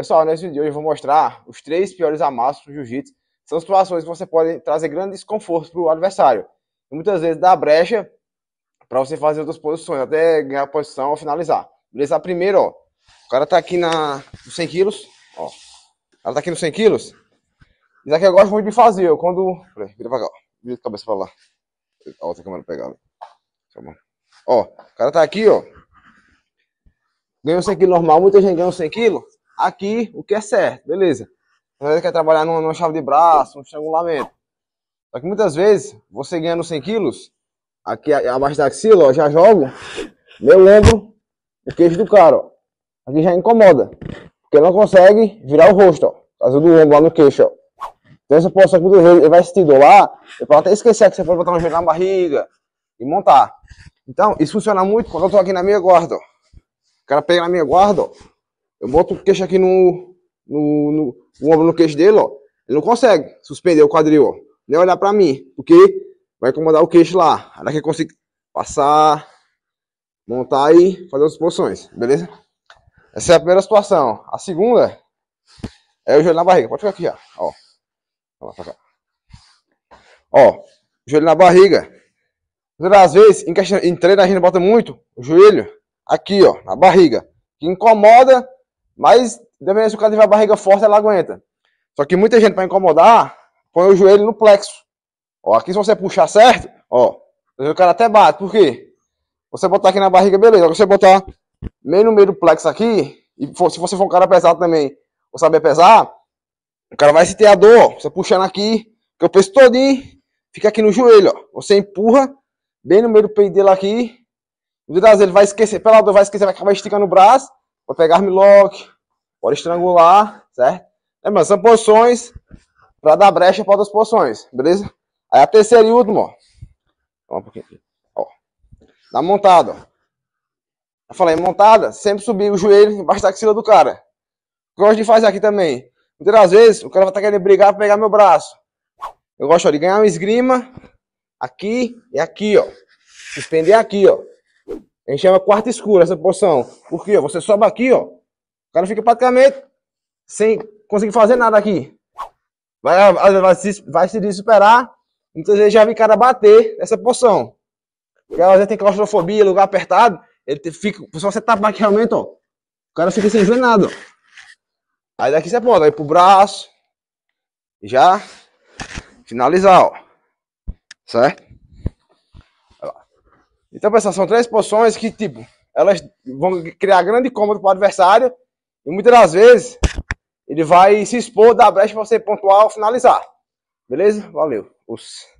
Pessoal, nesse vídeo eu vou mostrar os três piores amassos do jiu-jitsu. São situações que você pode trazer grande desconforto para o adversário. E muitas vezes dá brecha para você fazer outras posições, até ganhar a posição ou finalizar. Beleza? Primeiro, primeira, ó. O cara tá aqui na, nos 100 quilos. Ó. O cara tá aqui nos 100 quilos. Isso aqui eu gosto muito de fazer. Eu quando. Peraí, vira pra cá. Vira de cabeça pra lá. A outra câmera pegada. Calma. Ó. O cara tá aqui, ó. Ganhou 100 quilos normal. Muita gente ganha 100 quilos aqui o que é certo, beleza. Às vezes quer trabalhar numa, numa chave de braço, um estrangulamento. Só que muitas vezes, você ganhando 100 quilos, aqui abaixo da axila, ó, já jogo meu lembro o queixo do cara, ó. Aqui já incomoda, porque não consegue virar o rosto, ó. o do ombro lá no queixo, ó. Então essa posição que muitas vezes ele vai se idolar, ele pode até esquecer que você pode botar um joelho na barriga e montar. Então, isso funciona muito quando eu tô aqui na minha guarda, ó. O cara pega na minha guarda, ó. Eu boto o queixo aqui no, no, no ombro no queixo dele, ó. Ele não consegue suspender o quadril, ó. Nem olhar pra mim, porque vai incomodar o queixo lá. Ainda que eu consiga passar, montar e fazer as posições, beleza? Essa é a primeira situação. A segunda é o joelho na barriga. Pode ficar aqui ó. lá tá cá. Ó, joelho na barriga. Às vezes, em treino a gente bota muito o joelho aqui, ó, na barriga. Que incomoda mas, dependendo se o cara tiver a barriga forte, ela aguenta. Só que muita gente, para incomodar, põe o joelho no plexo. Ó, aqui se você puxar certo, ó, o cara até bate. Por quê? Você botar aqui na barriga, beleza. Você botar meio no meio do plexo aqui, e se você for um cara pesado também, ou saber pesar, o cara vai sentir a dor, ó. Você puxando aqui, que o peso todinho, fica aqui no joelho, ó. Você empurra, bem no meio do peito dele aqui. Muitas vezes ele vai esquecer, pela dor vai esquecer, vai acabar esticando o braço. Pode pegar lock, pode estrangular, certo? Lembrando, são posições para dar brecha para outras posições, beleza? Aí a terceira e última, ó. Ó, um pouquinho. Ó. montada, ó. Eu falei, montada, sempre subir o joelho embaixo da axila do cara. O que eu gosto de fazer aqui também. Muitas das vezes, o cara vai estar tá querendo brigar pra pegar meu braço. Eu gosto ó, de ganhar uma esgrima aqui e aqui, ó. Suspender aqui, ó. A gente chama quarta escura essa poção. Porque ó, você sobe aqui, ó. O cara fica praticamente sem conseguir fazer nada aqui. Vai, ah, vai, vai, se, vai se desesperar. Muitas vezes já vi cara bater nessa poção. Porque às vezes tem claustrofobia, lugar apertado. Ele fica, se você tapar tá aqui realmente, ó. O cara fica sem ver nada. Ó. Aí daqui você pode aí pro braço. Já finalizar, ó. Certo? Então, pessoal, são três posições que, tipo, elas vão criar grande cômodo para o adversário e muitas das vezes ele vai se expor, dar brecha para você pontuar ou finalizar. Beleza? Valeu. Os...